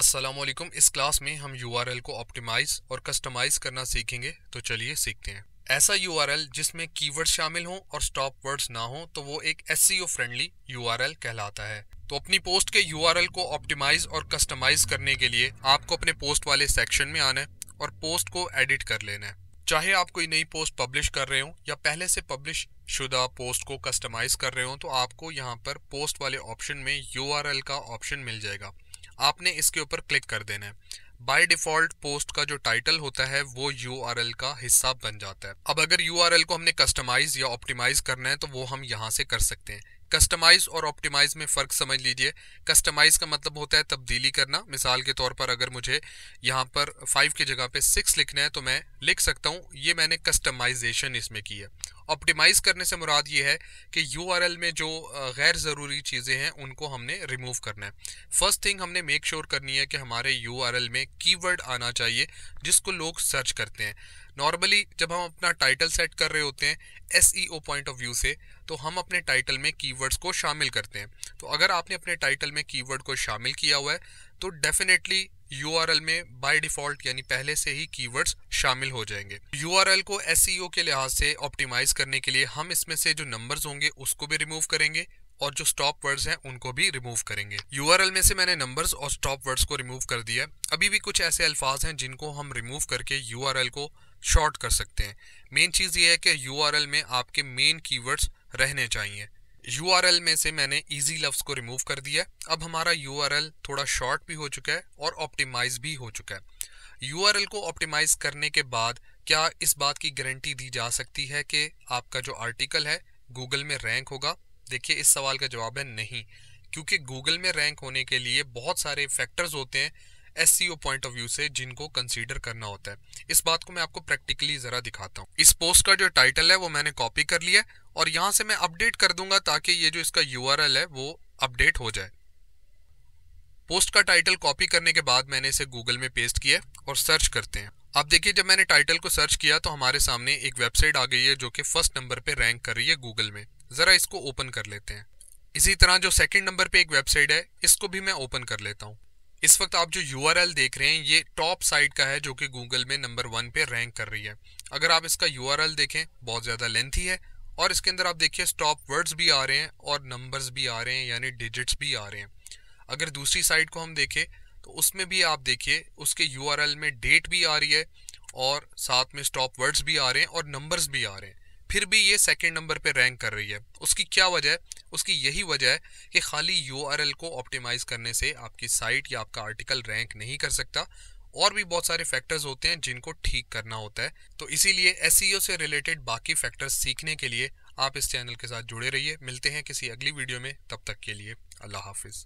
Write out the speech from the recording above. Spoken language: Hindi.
असलम इस क्लास में हम यू को ऑप्टिमाइज और कस्टमाइज करना सीखेंगे तो चलिए सीखते हैं ऐसा यू जिसमें कीवर्ड शामिल हों और स्टॉप वर्ड्स ना हों तो वो एक एस फ्रेंडली यू कहलाता है तो अपनी पोस्ट के यू को ऑप्टिमाइज और कस्टमाइज करने के लिए आपको अपने पोस्ट वाले सेक्शन में आना है और पोस्ट को एडिट कर लेना है चाहे आप कोई नई पोस्ट पब्लिश कर रहे हो या पहले से पब्लिश शुदा पोस्ट को कस्टमाइज कर रहे हो तो आपको यहाँ पर पोस्ट वाले ऑप्शन में यू का ऑप्शन मिल जाएगा आपने इसके ऊपर क्लिक कर देना है बाय डिफॉल्ट पोस्ट का जो टाइटल होता है वो यू का हिस्सा बन जाता है अब अगर यू को हमने कस्टमाइज या ऑप्टिमाइज करना है तो वो हम यहाँ से कर सकते हैं कस्टमाइज और ऑप्टिमाइज में फ़र्क समझ लीजिए कस्टमाइज का मतलब होता है तब्दीली करना मिसाल के तौर पर अगर मुझे यहाँ पर फाइव की जगह पे सिक्स लिखना है तो मैं लिख सकता हूँ ये मैंने कस्टमाइजेशन इसमें की है ऑप्टिमाइज़ करने से मुराद ये है कि यू में जो गैर ज़रूरी चीज़ें हैं उनको हमने रिमूव करना है फर्स्ट थिंग हमने मेक श्योर sure करनी है कि हमारे यू में कीवर्ड आना चाहिए जिसको लोग सर्च करते हैं नॉर्मली जब हम अपना टाइटल सेट कर रहे होते हैं एस पॉइंट ऑफ व्यू से तो हम अपने टाइटल में कीवर्ड्स को शामिल करते हैं तो अगर आपने अपने टाइटल में कीवर्ड को शामिल किया हुआ है तो डेफिनेटली यू में बाय डिफ़ॉल्ट यानी पहले से ही कीवर्ड्स शामिल हो जाएंगे यू को एस e के लिहाज से ऑप्टिमाइज़ करने के लिए हम इसमें से जो नंबर्स होंगे उसको भी रिमूव करेंगे और जो स्टॉप वर्ड्स हैं उनको भी रिमूव करेंगे यू में से मैंने नंबर्स और स्टॉप वर्ड्स को रिमूव कर दिया अभी भी कुछ ऐसे अल्फाज हैं जिनको हम रिमूव करके यू को शॉर्ट कर सकते हैं मेन चीज़ ये है कि यू में आपके मेन कीवर्ड्स रहने चाहिए यू में से मैंने इजी लफ्स को रिमूव कर दिया अब हमारा यू थोड़ा शॉर्ट भी हो चुका है और ऑप्टिमाइज भी हो चुका है यू को ऑप्टिमाइज करने के बाद क्या इस बात की गारंटी दी जा सकती है कि आपका जो आर्टिकल है गूगल में रैंक होगा देखिए इस सवाल का जवाब है नहीं क्योंकि गूगल में रैंक होने के लिए बहुत सारे फैक्टर्स होते हैं एस पॉइंट ऑफ व्यू से जिनको कंसीडर करना होता है इस बात को मैं आपको प्रैक्टिकली ज़रा दिखाता हूँ इस पोस्ट का जो टाइटल है वो मैंने कॉपी कर लिया और यहाँ से मैं अपडेट कर दूंगा ताकि ये जो इसका यू है वो अपडेट हो जाए पोस्ट का टाइटल कॉपी करने के बाद मैंने इसे गूगल में पेस्ट किया और सर्च करते हैं आप देखिए जब मैंने टाइटल को सर्च किया तो हमारे सामने एक वेबसाइट आ गई है जो कि फर्स्ट नंबर पे रैंक कर रही है गूगल में ज़रा इसको ओपन कर लेते हैं इसी तरह जो सेकंड नंबर पे एक वेबसाइट है इसको भी मैं ओपन कर लेता हूँ इस वक्त आप जो यू देख रहे हैं ये टॉप साइट का है जो कि गूगल में नंबर वन पे रैंक कर रही है अगर आप इसका यू देखें बहुत ज़्यादा लेंथी है और इसके अंदर आप देखिए स्टॉप वर्ड्स भी आ रहे हैं और नंबर्स भी आ रहे हैं यानी डिजिट्स भी आ रहे हैं अगर दूसरी साइट को हम देखें उसमें भी आप देखिए उसके यू में डेट भी आ रही है और साथ में स्टॉप वर्ड्स भी आ रहे हैं और नंबर्स भी आ रहे हैं फिर भी ये सेकंड नंबर पे रैंक कर रही है उसकी क्या वजह है उसकी यही वजह है कि खाली यू को ऑप्टिमाइज़ करने से आपकी साइट या आपका आर्टिकल रैंक नहीं कर सकता और भी बहुत सारे फैक्टर्स होते हैं जिनको ठीक करना होता है तो इसीलिए एस e से रिलेटेड बाकी फैक्टर्स सीखने के लिए आप इस चैनल के साथ जुड़े रहिए मिलते हैं किसी अगली वीडियो में तब तक के लिए अल्लाह हाफिज़